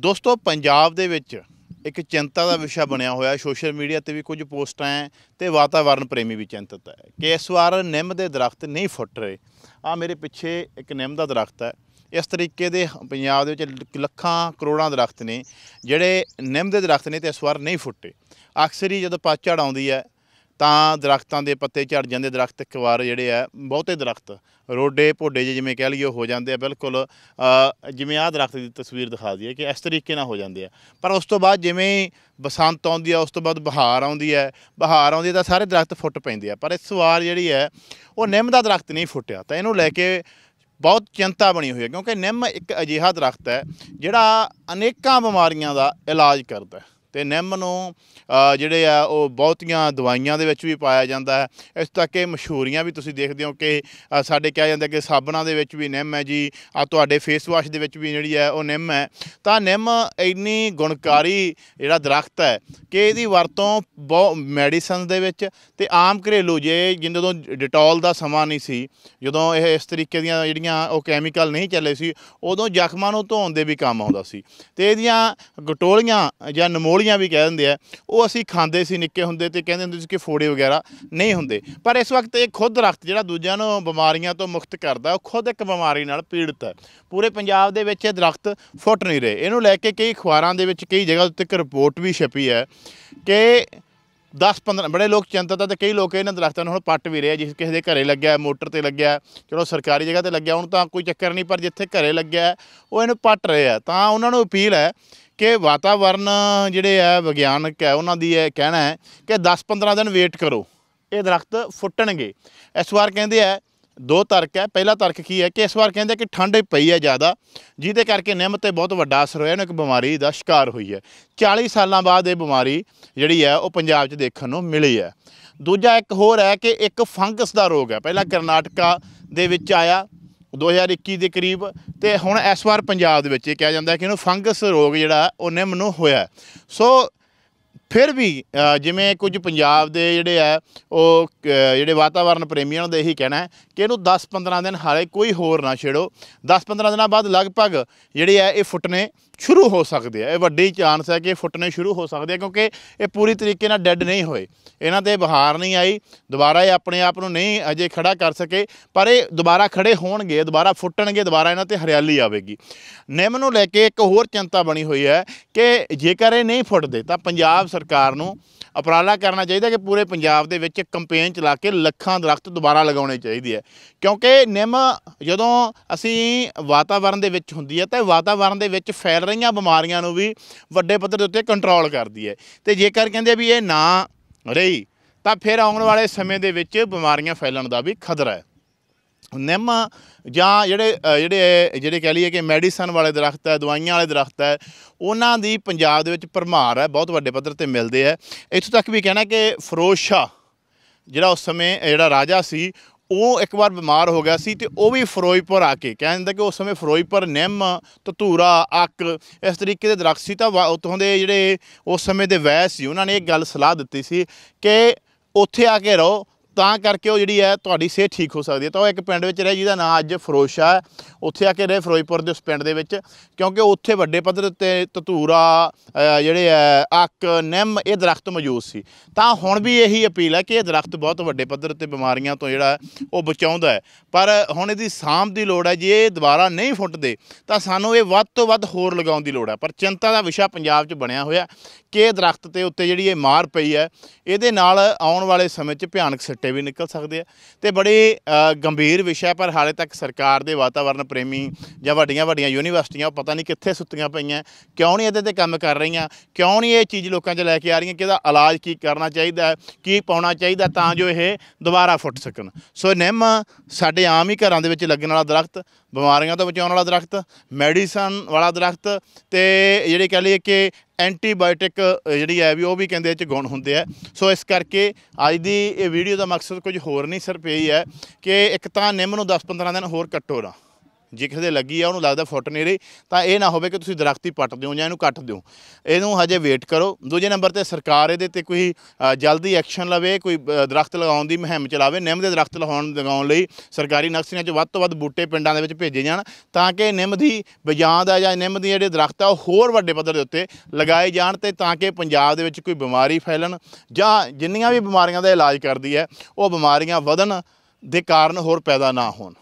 ਦੋਸਤੋ ਪੰਜਾਬ ਦੇ ਵਿੱਚ ਇੱਕ ਚਿੰਤਾ ਦਾ ਵਿਸ਼ਾ ਬਣਿਆ ਹੋਇਆ ਸੋਸ਼ਲ ਮੀਡੀਆ ਤੇ ਵੀ ਕੁਝ ਪੋਸਟਾਂ ਐ ਤੇ ਵਾਤਾਵਰਣ ਪ੍ਰੇਮੀ ਵੀ ਚਿੰਤਤ ਹੈ ਕਿ ਇਸ ਵਾਰ ਨਿੰਮ ਦੇ ਦਰਖਤ ਨਹੀਂ ਫੁੱਟ ਰਹੇ ਆ ਮੇਰੇ ਪਿੱਛੇ ਇੱਕ ਨਿੰਮ ਦਾ ਦਰਖਤ ਹੈ ਇਸ ਤਰੀਕੇ ਦੇ ਪੰਜਾਬ ਦੇ ਵਿੱਚ ਲੱਖਾਂ ਕਰੋੜਾਂ ਦਰਖਤ ਨੇ ਜਿਹੜੇ ਨਿੰਮ ਦੇ ਦਰਖਤ ਨੇ ਤੇ ਇਸ ਵਾਰ ਨਹੀਂ ਫੁੱਟੇ ਅਕਸਰ ਹੀ ਜਦੋਂ ਪਤਝੜ ਆਉਂਦੀ ਹੈ ਤਾਂ ਦਰਖਤਾਂ ਦੇ ਪੱਤੇ ਝੜ ਜਾਂਦੇ ਦਰਖਤ ਇੱਕ ਵਾਰ ਜਿਹੜੇ ਆ ਬਹੁਤੇ ਦਰਖਤ ਰੋਡੇ ਭੋਡੇ ਜਿਵੇਂ ਕਹਿ ਲਈਏ ਹੋ ਜਾਂਦੇ ਆ ਬਿਲਕੁਲ ਜਿਵੇਂ ਆਹ ਦਰਖਤ ਦੀ ਤਸਵੀਰ ਦਿਖਾ ਦਈਏ ਕਿ ਇਸ ਤਰੀਕੇ ਨਾਲ ਹੋ ਜਾਂਦੇ ਆ ਪਰ ਉਸ ਤੋਂ ਬਾਅਦ ਜਿਵੇਂ ਬਸੰਤ ਆਉਂਦੀ ਆ ਉਸ ਤੋਂ ਬਾਅਦ ਬਹਾਰ ਆਉਂਦੀ ਆ ਬਹਾਰ ਆਉਂਦੀ ਤਾਂ ਸਾਰੇ ਦਰਖਤ ਫੁੱਟ ਪੈਂਦੇ ਆ ਪਰ ਇਸ ਵਾਰ ਜਿਹੜੀ ਹੈ ਉਹ ਨਿੰਮ ਦਾ ਦਰਖਤ ਨਹੀਂ ਫੁੱਟਿਆ ਤਾਂ ਇਹਨੂੰ ਲੈ ਕੇ ਬਹੁਤ ਚਿੰਤਾ ਬਣੀ ਹੋਈ ਹੈ ਕਿਉਂਕਿ ਨਿੰਮ ਇੱਕ ਅਜੀਹਾ ਦਰਖਤ ਹੈ ਜਿਹੜਾ ਅਨੇਕਾਂ ਬਿਮਾਰੀਆਂ ਦਾ ਇਲਾਜ ਕਰਦਾ ਹੈ ਤੇ ਨਿੰਮ ਨੂੰ ਜਿਹੜੇ ਆ ਉਹ ਬਹੁਤੀਆਂ ਦਵਾਈਆਂ ਦੇ ਵਿੱਚ ਵੀ ਪਾਇਆ ਜਾਂਦਾ ਹੈ ਇਸ ਤੱਕ ਕਿ ਮਸ਼ਹੂਰੀਆਂ ਵੀ ਤੁਸੀਂ ਦੇਖਦੇ ਹੋ ਕਿ ਸਾਡੇ ਕਿਹਾ ਜਾਂਦਾ ਕਿ ਸਾਬਣਾਂ ਦੇ ਵਿੱਚ ਵੀ ਨਿੰਮ ਹੈ ਜੀ ਆ ਤੁਹਾਡੇ ਫੇਸ ਵਾਸ਼ ਦੇ ਵਿੱਚ ਵੀ ਜਿਹੜੀ ਹੈ ਉਹ ਨਿੰਮ ਹੈ ਤਾਂ ਨਿੰਮ ਇੰਨੀ ਗੁਣਕਾਰੀ ਜਿਹੜਾ ਦਰਖਤ ਹੈ ਕਿ ਇਹਦੀ ਵਰਤੋਂ ਬਹੁ ਮੈਡੀਸਿਨਸ ਦੇ ਵਿੱਚ ਤੇ ਆਮ ਘਰੇਲੂ ਜੇ ਤੋਂ ਡਿਟੋਲ ਦਾ ਸਮਾਂ ਨਹੀਂ ਸੀ ਜਦੋਂ ਇਹ ਇਸ ਤਰੀਕੇ ਦੀਆਂ ਜਿਹੜੀਆਂ ਉਹ ਕੈਮੀਕਲ ਨਹੀਂ ਚੱਲੇ ਸੀ ਉਦੋਂ ਜ਼ਖਮਾਂ ਨੂੰ ਧੋਣ ਦੇ ਵੀ ਕੰਮ ਆਉਂਦਾ ਸੀ ਤੇ ਇਹਦੀਆਂ ਗਟੋਲੀਆਂ ਜਾਂ ਨਮੋਲ ਫੋੜੀਆਂ ਵੀ ਕਹਿ ਦਿੰਦੇ ਆ ਉਹ ਅਸੀਂ ਖਾਂਦੇ ਸੀ ਨਿੱਕੇ ਹੁੰਦੇ ਤੇ ਕਹਿੰਦੇ ਹੁੰਦੇ ਸੀ ਕਿ ਫੋੜੇ ਵਗੈਰਾ ਨਹੀਂ ਹੁੰਦੇ ਪਰ ਇਸ ਵਕਤ ਇਹ ਖੁਦ ਰਖਤ ਜਿਹੜਾ ਦੂਜਿਆਂ ਨੂੰ ਬਿਮਾਰੀਆਂ ਤੋਂ ਮੁਕਤ ਕਰਦਾ ਉਹ ਖੁਦ ਇੱਕ ਬਿਮਾਰੀ ਨਾਲ ਪੀੜਤ ਹੈ ਪੂਰੇ ਪੰਜਾਬ ਦੇ ਵਿੱਚ ਇਹ ਦਰਖਤ ਫੁੱਟ ਨਹੀਂ ਰਹੇ ਇਹਨੂੰ ਲੈ ਕੇ ਕਈ ਅਖਬਾਰਾਂ ਦੇ ਵਿੱਚ ਕਈ ਜਗ੍ਹਾ ਉੱਤੇ ਇੱਕ ਰਿਪੋਰਟ ਵੀ ਛਪੀ ਹੈ ਕਿ 10-15 ਬੜੇ ਲੋਕ ਚਿੰਤਤ ਆ ਤੇ ਕਈ ਲੋਕ ਇਹਨਾਂ ਦਰਖਤਾਂ ਨੂੰ ਹੁਣ ਪੱਟ ਵੀ ਰਹੇ ਆ ਜਿਸ ਕਿਸੇ ਦੇ ਘਰੇ ਲੱਗਿਆ ਮੋਟਰ ਤੇ ਲੱਗਿਆ ਚਲੋ ਸਰਕਾਰੀ ਜਗ੍ਹਾ ਤੇ ਲੱਗਿਆ ਹੁਣ ਤਾਂ ਕੋਈ ਚੱਕਰ ਨਹੀਂ ਪਰ ਜਿੱਥੇ ਘਰੇ ਲੱਗਿਆ ਉਹ ਇਹਨੂੰ ਪੱਟ ਰਹੇ ਆ ਤਾਂ ਉਹਨਾਂ ਨੂੰ ਅਪੀਲ ਹੈ ਕਿ ਵਾਤਾਵਰਨ ਜਿਹੜੇ ਆ ਵਿਗਿਆਨਕ ਹੈ ਉਹਨਾਂ ਦੀ ਇਹ ਕਹਿਣਾ ਹੈ ਕਿ 10-15 ਦਿਨ ਵੇਟ ਕਰੋ ਇਹ ਦਰਖਤ ਫੁੱਟਣਗੇ ਇਸ ਵਾਰ ਕਹਿੰਦੇ ਆ ਦੋ ਤਰਕ ਹੈ ਪਹਿਲਾ ਤਰਕ ਕੀ ਹੈ ਕਿ ਇਸ ਵਾਰ ਕਹਿੰਦੇ ਕਿ ਠੰਡ ਪਈ ਹੈ ਜ਼ਿਆਦਾ ਜਿਹਦੇ ਕਰਕੇ ਨਿੰਮ ਤੇ ਬਹੁਤ ਵੱਡਾ ਅਸਰ ਹੋਇਆ ਉਹਨੂੰ ਇੱਕ ਬਿਮਾਰੀ ਦਾ ਸ਼ਿਕਾਰ ਹੋਈ ਹੈ 40 ਸਾਲਾਂ ਬਾਅਦ ਇਹ ਬਿਮਾਰੀ ਜਿਹੜੀ ਹੈ ਉਹ ਪੰਜਾਬ 'ਚ ਦੇਖਣ ਨੂੰ ਮਿਲੀ ਹੈ ਦੂਜਾ ਇੱਕ ਹੋਰ ਹੈ ਕਿ ਇੱਕ ਫੰਗਸ ਦਾ ਰੋਗ ਹੈ ਪਹਿਲਾਂ ਕਰਨਾਟਕਾ ਦੇ ਵਿੱਚ ਆਇਆ 2021 ਦੇ ਕਰੀਬ ਤੇ ਹੁਣ ਇਸ ਵਾਰ ਪੰਜਾਬ ਦੇ ਵਿੱਚ ਇਹ ਕਿਹਾ ਜਾਂਦਾ ਕਿ ਇਹਨੂੰ ਫੰਗਸ ਰੋਗ ਜਿਹੜਾ ਉਹ ਨਿੰਮ ਨੂੰ ਹੋਇਆ ਸੋ ਫਿਰ ਵੀ ਜਿਵੇਂ ਕੁਝ ਪੰਜਾਬ ਦੇ ਜਿਹੜੇ ਆ ਉਹ ਜਿਹੜੇ ਵਾਤਾਵਰਣ ਪ੍ਰੇਮੀਆਂ ਨੂੰ ਦਾ ਇਹੀ ਕਹਿਣਾ ਕਿ ਇਹਨੂੰ 10-15 ਦਿਨ ਹਾਲੇ ਕੋਈ ਹੋਰ ਨਾ ਛੇੜੋ 10-15 ਦਿਨਾਂ ਬਾਅਦ ਲਗਭਗ ਜਿਹੜੇ ਆ ਇਹ ਫੁੱਟਨੇ ਸ਼ੁਰੂ ਹੋ ਸਕਦੇ ਆ ਇਹ ਵੱਡੀ ਚਾਂਸ ਹੈ ਕਿ ਫੁੱਟਨੇ ਸ਼ੁਰੂ ਹੋ ਸਕਦੇ ਆ ਕਿਉਂਕਿ ਇਹ ਪੂਰੀ ਤਰੀਕੇ ਨਾਲ ਡੈੱਡ ਨਹੀਂ ਹੋਏ ਇਹਨਾਂ ਤੇ ਬਹਾਰ ਨਹੀਂ ਆਈ ਦੁਬਾਰਾ ਇਹ ਆਪਣੇ ਆਪ ਨੂੰ ਨਹੀਂ ਅਜੇ ਖੜਾ ਕਰ ਸਕੇ ਪਰ ਇਹ ਦੁਬਾਰਾ ਖੜੇ ਹੋਣਗੇ ਦੁਬਾਰਾ ਫੁੱਟਣਗੇ ਦੁਬਾਰਾ ਇਹਨਾਂ ਤੇ ਹਰਿਆਲੀ ਆਵੇਗੀ ਨਿੰਮ ਨੂੰ ਲੈ ਕੇ ਇੱਕ ਹੋਰ ਚਿੰਤਾ ਬਣੀ ਹੋਈ ਹੈ ਕਿ ਜੇਕਰ ਇਹ ਨਹੀਂ ਫੁੱਟਦੇ ਤਾਂ ਪੰਜਾਬ ਸਰਕਾਰ ਨੂੰ ਉਪਰਾਲਾ ਕਰਨਾ ਚਾਹੀਦਾ ਕਿ ਪੂਰੇ ਪੰਜਾਬ ਦੇ ਵਿੱਚ ਕੰਪੇਨ ਚਲਾ ਕੇ ਲੱਖਾਂ ਦਰਖਤ ਦੁਬਾਰਾ ਲਗਾਉਣੇ ਚਾਹੀਦੇ ਆ ਕਿਉਂਕਿ ਨਿੰਮ ਜਦੋਂ ਅਸੀਂ ਵਾਤਾਵਰਣ ਦੇ ਵਿੱਚ ਹੁੰਦੀ ਹੈ ਤਾਂ ਵਾਤਾਵਰਣ ਦੇ ਵਿੱਚ ਫੈਲ ਰਹੀਆਂ ਬਿਮਾਰੀਆਂ ਨੂੰ ਵੀ ਵੱਡੇ ਪੱਧਰ ਦੇ ਉੱਤੇ ਕੰਟਰੋਲ ਕਰਦੀ ਹੈ ਤੇ ਜੇਕਰ ਕਹਿੰਦੇ ਵੀ ਇਹ ਨਾ ਰਹੀ ਤਾਂ ਫਿਰ ਆਉਣ ਵਾਲੇ ਸਮੇਂ ਦੇ ਵਿੱਚ ਬਿਮਾਰੀਆਂ ਫੈਲਣ ਦਾ ਵੀ ਖਤਰਾ ਹੈ ਨਿੰਮ ਜਾਂ ਜਿਹੜੇ ਜਿਹੜੇ ਜਿਹੜੇ ਕਹ ਲਈਏ ਕਿ ਮੈਡੀਸਨ ਵਾਲੇ ਦਰਖਤ ਹੈ ਦਵਾਈਆਂ ਵਾਲੇ ਦਰਖਤ ਹੈ ਉਹਨਾਂ ਦੀ ਪੰਜਾਬ ਦੇ ਵਿੱਚ ਪਰਮਾਰ ਹੈ ਬਹੁਤ ਵੱਡੇ ਪੱਧਰ ਤੇ ਮਿਲਦੇ ਹੈ ਇੱਥੋਂ ਤੱਕ ਵੀ ਕਹਿਣਾ ਕਿ ਫਰੋਸ਼ਾ ਜਿਹੜਾ ਉਸ ਸਮੇਂ ਜਿਹੜਾ ਰਾਜਾ ਸੀ ਉਹ ਇੱਕ ਵਾਰ ਬਿਮਾਰ ਹੋ ਗਿਆ ਸੀ ਤੇ ਉਹ ਵੀ ਫਰੋਜ਼ਪੁਰ ਆ ਕੇ ਕਹਿੰਦੇ ਕਿ ਉਸ ਸਮੇਂ ਫਰੋਜ਼ਪੁਰ ਨਿੰਮ ਤਤੂਰਾ ਅੱਕ ਇਸ ਤਰੀਕੇ ਦੇ ਦਰਖਤ ਸੀ ਤਾਂ ਉਤੋਂ ਦੇ ਜਿਹੜੇ ਉਸ ਸਮੇਂ ਦੇ ਵੈਸ ਸੀ ਉਹਨਾਂ ਨੇ ਇੱਕ ਗੱਲ ਸਲਾਹ ਦਿੱਤੀ ਸੀ ਕਿ ਉੱਥੇ ਆ ਕੇ ਰਹੋ ਤਾਂ ਕਰਕੇ ਉਹ ਜਿਹੜੀ ਹੈ ਤੁਹਾਡੀ ਸਿਹਤ ਠੀਕ ਹੋ ਸਕਦੀ ਹੈ ਤਾਂ ਉਹ ਇੱਕ ਪਿੰਡ ਵਿੱਚ ਰਹੇ ਜਿਹਦਾ ਨਾਮ ਅੱਜ ਫਰੋਸ਼ਾ ਉੱਥੇ ਆ ਕੇ ਰਹੇ ਫਰੋਜਪੁਰ ਦੇ ਉਸ ਪਿੰਡ ਦੇ ਵਿੱਚ ਕਿਉਂਕਿ ਉੱਥੇ ਵੱਡੇ ਪੱਧਰ ਤੇ ਤਤੂਰਾ ਜਿਹੜੇ ਹੈ ਅੱਕ ਨਿੰਮ ਇਹ ਦਰਖਤ ਮੌਜੂਦ ਸੀ ਤਾਂ ਹੁਣ ਵੀ ਇਹੀ ਅਪੀਲ ਹੈ ਕਿ ਇਹ ਦਰਖਤ ਬਹੁਤ ਵੱਡੇ ਪੱਧਰ ਤੇ ਬਿਮਾਰੀਆਂ ਤੋਂ ਜਿਹੜਾ ਉਹ ਬਚਾਉਂਦਾ ਹੈ ਪਰ ਹੁਣ ਇਹਦੀ ਸਾਂਭ ਦੀ ਲੋੜ ਹੈ ਜੇ ਇਹ ਦੁਬਾਰਾ ਨਹੀਂ ਫੁੱਟਦੇ ਤਾਂ ਸਾਨੂੰ ਇਹ ਵੱਧ ਤੋਂ ਵੱਧ ਹੋਰ ਲਗਾਉਣ ਦੀ ਲੋੜ ਹੈ ਪਰ ਚਿੰਤਾ ਦਾ ਵਿਸ਼ਾ ਪੰਜਾਬ 'ਚ ਬਣਿਆ ਹੋਇਆ ਕਿ ਇਹ ਦਰਖਤ ਤੇ ਉੱਤੇ ਜਿਹੜੀ ਇਹ ਮਾਰ ਪਈ ਹੈ ਇਹਦੇ ਨਾਲ ਆਉਣ ਵਾਲੇ ਸਮੇਂ 'ਚ ਭਿਆਨਕ ਸਿੱਟੇ ਵੀ ਨਿਕਲ ਸਕਦੇ ਆ ਤੇ ਬੜੇ ਗੰਭੀਰ ਵਿਸ਼ਾ ਪਰ ਹਾਲੇ ਤੱਕ ਸਰਕਾਰ ਦੇ ਵਾਤਾਵਰਣ ਪ੍ਰੇਮੀ ਜਾਂ ਵੱਡੀਆਂ ਵੱਡੀਆਂ ਯੂਨੀਵਰਸਿਟੀਆਂ ਉਹ ਪਤਾ ਨਹੀਂ ਕਿੱਥੇ ਸੁੱਤੀਆਂ ਪਈਆਂ ਕਿਉਂ ਨਹੀਂ ਇਹਦੇ ਤੇ ਕੰਮ ਕਰ ਰਹੀਆਂ ਕਿਉਂ ਨਹੀਂ ਇਹ ਚੀਜ਼ ਲੋਕਾਂ 'ਚ ਲੈ ਕੇ ਆ ਰਹੀਆਂ ਕਿ ਇਹਦਾ ਇਲਾਜ ਕੀ ਕਰਨਾ ਚਾਹੀਦਾ ਕੀ ਪਾਉਣਾ ਚਾਹੀਦਾ ਤਾਂ ਜੋ ਇਹ ਦੁਬਾਰਾ ਫੁੱਟ ਸਕਣ ਸੋ ਨਿੰਮ ਸਾਡੇ ਆਮ ਹੀ ਘਰਾਂ ਦੇ ਵਿੱਚ ਲੱਗਣ ਵਾਲਾ ਦਰਖਤ ਬਿਮਾਰੀਆਂ ਤੋਂ ਬਚਾਉਣ ਵਾਲਾ ਦਰਖਤ ਮੈਡੀਸਨ ਵਾਲਾ ਦਰਖਤ ਤੇ ਜਿਹੜੇ ਕਹ ਲਈਏ ਕਿ ਐਂਟੀਬਾਇਓਟਿਕ ਜਿਹੜੀ ਹੈ ਵੀ ਉਹ ਵੀ ਕਹਿੰਦੇ ਇਹ ਚ ਗੁਣ ਹੁੰਦੇ ਆ ਸੋ ਇਸ ਕਰਕੇ ਅੱਜ ਦੀ ਇਹ ਵੀਡੀਓ ਦਾ ਮਕਸਦ ਕੁਝ ਹੋਰ ਨਹੀਂ ਸਿਰਫ ਇਹ ਹੈ ਕਿ ਇੱਕ ਤਾਂ ਨਿੰਮ ਨੂੰ 10-15 ਦਿਨ ਹੋਰ ਕੱਟੋ ਨਾ ਜੇ ਕਿਸੇ ਦੇ ਲੱਗੀ ਆ ਉਹਨੂੰ ਲੱਗਦਾ ਫੁੱਟ ਰਹੀ ਤਾਂ ਇਹ ਨਾ ਹੋਵੇ ਕਿ ਤੁਸੀਂ ਦਰਖਤ ਹੀ ਪੱਟ ਦਿਓ ਜਾਂ ਇਹਨੂੰ ਕੱਟ ਦਿਓ ਇਹਨੂੰ ਹਜੇ ਵੇਟ ਕਰੋ ਦੂਜੇ ਨੰਬਰ ਤੇ ਸਰਕਾਰ ਇਹਦੇ ਤੇ ਕੋਈ ਜਲਦੀ ਐਕਸ਼ਨ ਲਵੇ ਕੋਈ ਦਰਖਤ ਲਗਾਉਣ ਦੀ ਮਹਿੰਮ ਚਲਾਵੇ ਨਿੰਮ ਦੇ ਦਰਖਤ ਲਗਾਉਣ ਲਗਾਉਣ ਲਈ ਸਰਕਾਰੀ ਨਕਸ਼ਿਆਂ 'ਚ ਵੱਧ ਤੋਂ ਵੱਧ ਬੂਟੇ ਪਿੰਡਾਂ ਦੇ ਵਿੱਚ ਭੇਜੇ ਜਾਣ ਤਾਂ ਕਿ ਨਿੰਮ ਦੀ ਬਜਾਂ ਦਾ ਜਾਂ ਨਿੰਮ ਦੀ ਜਿਹੜੇ ਦਰਖਤ ਆ ਉਹ ਹੋਰ ਵੱਡੇ ਪੱਧਰ ਦੇ ਉੱਤੇ ਲਗਾਏ ਜਾਣ ਤੇ ਤਾਂ ਕਿ ਪੰਜਾਬ ਦੇ ਵਿੱਚ ਕੋਈ ਬਿਮਾਰੀ ਫੈਲਣ ਜਾਂ ਜਿੰਨੀਆਂ ਵੀ ਬਿਮਾਰੀਆਂ ਦਾ ਇਲਾਜ ਕਰਦੀ ਹੈ ਉਹ ਬਿਮਾਰੀਆਂ ਵਧਣ ਦੇ ਕਾਰਨ ਹੋਰ ਪੈਦਾ ਨਾ ਹੋਣ